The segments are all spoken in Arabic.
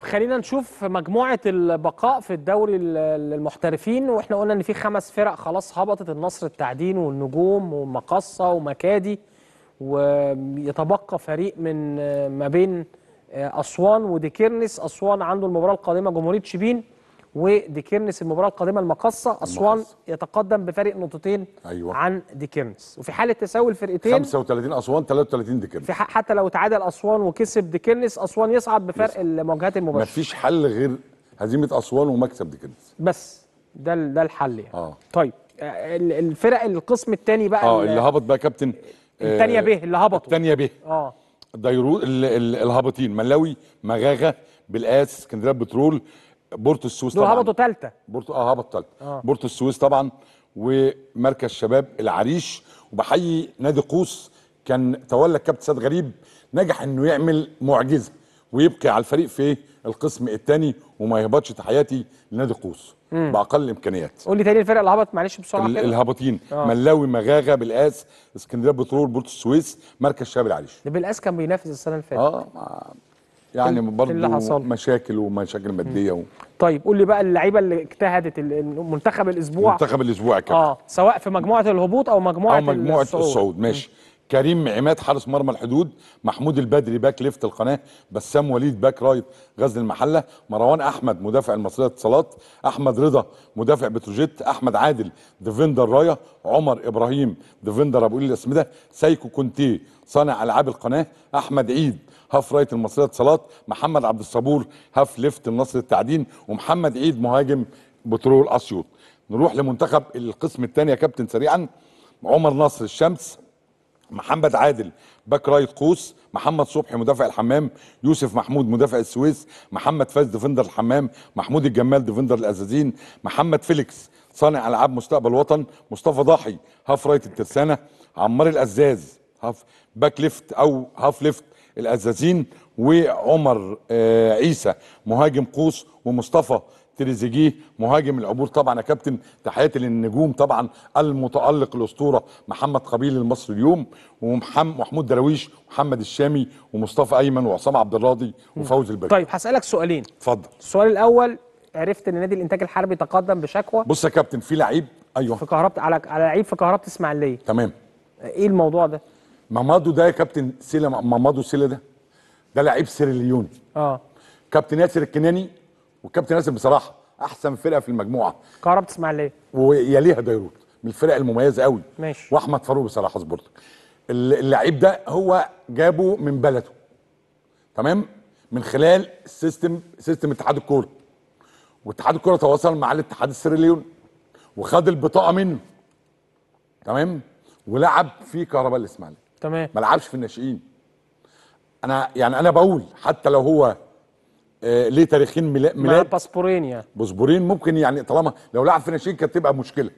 خلينا نشوف مجموعة البقاء في الدوري المحترفين واحنا قلنا ان في خمس فرق خلاص هبطت النصر التعدين والنجوم ومقصة ومكادي ويتبقى فريق من ما بين آه، أسوان وديكيرنس أسوان عنده المباراة القادمة جمهورية شبين وديكيرنس المباراه القادمه المقصه اسوان يتقدم بفارق نقطتين أيوة. عن ديكيرنس وفي حاله تساوي الفرقتين 35 اسوان 33 ديكيرنس في حتى لو تعادل اسوان وكسب ديكيرنس اسوان يصعد بفرق يصعد. المواجهات المباشره مفيش حل غير هزيمه اسوان ومكسب ديكيرنس بس ده ده الحل يعني آه. طيب الفرق القسم الثاني بقى اه اللي هبط بقى كابتن آه، الثانيه ب اللي هبطوا الثانيه ب اه ديرو الهابطين ملاوي مغاغه بالاس اسكندريه بترول بورتو السويس طبعا هبطوا ثالثه بورتو اه هبط ثالثه آه. بورتو السويس طبعا ومركز شباب العريش وبحيي نادي قوس كان تولى الكابتن سيد غريب نجح انه يعمل معجزه ويبقي على الفريق في القسم الثاني وما يهبطش تحياتي لنادي قوس باقل الامكانيات قول لي تاني الفرق اللي هبط معلش بسرعه كده الهابطين آه. ملاوي مغاغه بالاس اسكندريه بترول بورتو السويس مركز شباب العريش بالاس كان بينافس السنه اللي فاتت اه يعني برضه مشاكل ومشاكل ماديه و... طيب قول لي بقى اللعيبه اللي اجتهدت منتخب الاسبوع منتخب الاسبوع كمان اه سواء في مجموعه الهبوط او مجموعه الصعود او مجموعه الصعود, الصعود. ماشي مم. كريم عماد حارس مرمى الحدود محمود البدري باك ليفت القناه بسام وليد باك رايت غزل المحله مروان احمد مدافع المصريه اتصالات احمد رضا مدافع بتروجيت احمد عادل ديفندر رايه عمر ابراهيم ديفندر ابو قليل الاسمده سايكو كونتي صانع العاب القناه احمد عيد هاف رايت المصريه اتصالات محمد عبد الصبور هاف ليفت النصر التعدين ومحمد عيد مهاجم بترول اسيوط نروح لمنتخب القسم الثاني يا كابتن سريعا عمر نصر الشمس محمد عادل باك رايت قوس محمد صبحي مدافع الحمام يوسف محمود مدافع السويس محمد فاز ديفندر الحمام محمود الجمال ديفندر الازازين محمد فيليكس صانع العاب مستقبل وطن مصطفى ضاحي هاف رايت الترسانه عمار الازاز هاف باك ليفت او هاف ليفت الازازين وعمر آه، عيسى مهاجم قوس ومصطفى تريزيجيه مهاجم العبور طبعا يا كابتن تحياتي للنجوم طبعا المتالق الاسطوره محمد قبيل المصري اليوم ومحمود درويش ومحمد الشامي ومصطفى ايمن وعصام عبد الراضي وفوز البدر طيب هسالك سؤالين اتفضل السؤال الاول عرفت ان نادي الانتاج الحربي تقدم بشكوى بص يا كابتن في لعيب ايوه في كهربت على على لعيب في كهربت اسماعيليه تمام ايه الموضوع ده مامادو ده يا كابتن سيلا مامادو سيلا ده ده لعيب سيرليوني اه كابتن ياسر الكناني وكابتن ياسر بصراحه احسن فرقه في المجموعه كهرباء اسماعيليه ويليها ديروت من الفرق المميزه قوي ماشي واحمد فاروق بصراحه سبورتك اللعيب ده هو جابه من بلده تمام من خلال السيستم سيستم اتحاد الكوره واتحاد الكوره تواصل مع الاتحاد السيرليوني وخد البطاقه منه تمام ولعب في كهرباء الاسماعيليه تمام ما لعبش في الناشئين انا يعني انا بقول حتى لو هو آه، ليه تاريخين ميلاد باسبورين يعني باسبورين ممكن يعني طالما لو لعب في الناشئين كانت تبقى مشكله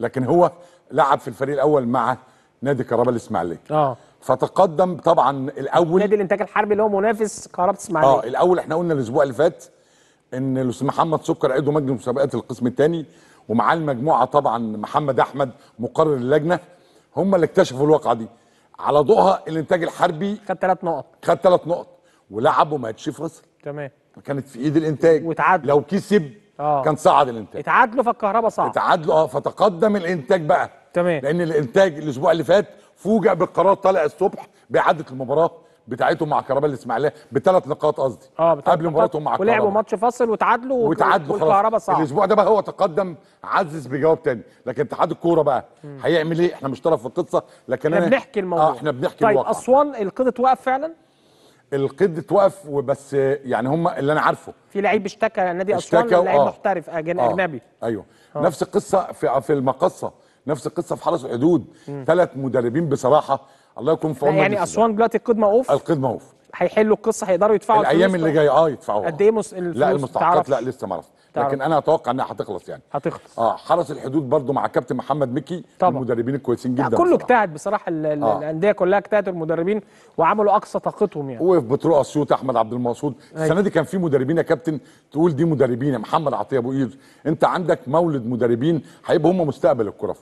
لكن هو لعب في الفريق الاول مع نادي كهرباء الاسماعيليه اه فتقدم طبعا الاول نادي الانتاج الحربي اللي هو منافس كهرباء الاسماعيليه اه الاول احنا قلنا الاسبوع اللي فات ان الاستاذ محمد سكر عضو مجلس مسابقات القسم الثاني ومعاه المجموعه طبعا محمد احمد مقرر اللجنه هم اللي اكتشفوا الواقعه دي على ضوءها الانتاج الحربي خد ثلاث نقط خد ثلاث نقط ولعبوا ماتش فيصل تمام كانت في ايد الانتاج وتعادل لو كسب آه. كان صعد الانتاج اتعادلوا فالكهرباء صعد اتعادلوا اه فتقدم الانتاج بقى تمام لان الانتاج الاسبوع اللي فات فوجئ بالقرار طالع الصبح باعاده المباراه بتاعتهم مع كهرباء الاسماعيليه بثلاث نقاط قصدي آه قبل مباراتهم مع كهرباء ولعبوا ماتش فاصل وتعادلوا وتعادلوا والكهرباء صعب الاسبوع ده بقى هو تقدم عزز بجواب تاني لكن اتحاد الكوره بقى مم. هيعمل ايه احنا مش طرف في القصه لكن احنا بنحكي آه، الموضوع آه احنا بنحكي طيب الواقع. اسوان القيد اتوقف فعلا القيد اتوقف وبس يعني هم اللي انا عارفه في لعيب اشتكى نادي اسوان لعيب آه. محترف آه، آه. اجنبي آه. ايوه آه. نفس القصه في في المقصه نفس القصه في حرس الحدود ثلاث مدربين بصراحه الله يكون في يعني اسوان دلوقتي القدمه اوف القدمه اوف هيحلوا القصه هيقدروا يدفعوا الايام اللي جايه اه يدفعوها قد ايه لا المستحقات لا لسه ما لكن انا اتوقع انها هتخلص يعني هتخلص اه حرس الحدود برضو مع كابتن محمد مكي طبعا المدربين الكويسين جدا كله اجتهد بصراحه آه. الانديه آه. كلها اجتهدت المدربين وعملوا اقصى طاقتهم يعني وقف بطرق اسيوط احمد عبد المقصود أيوة. السنه دي كان في مدربين يا كابتن تقول دي مدربين محمد عطيه ابو ايد انت عندك مولد مدربين هيبقوا هم مستقبل الكره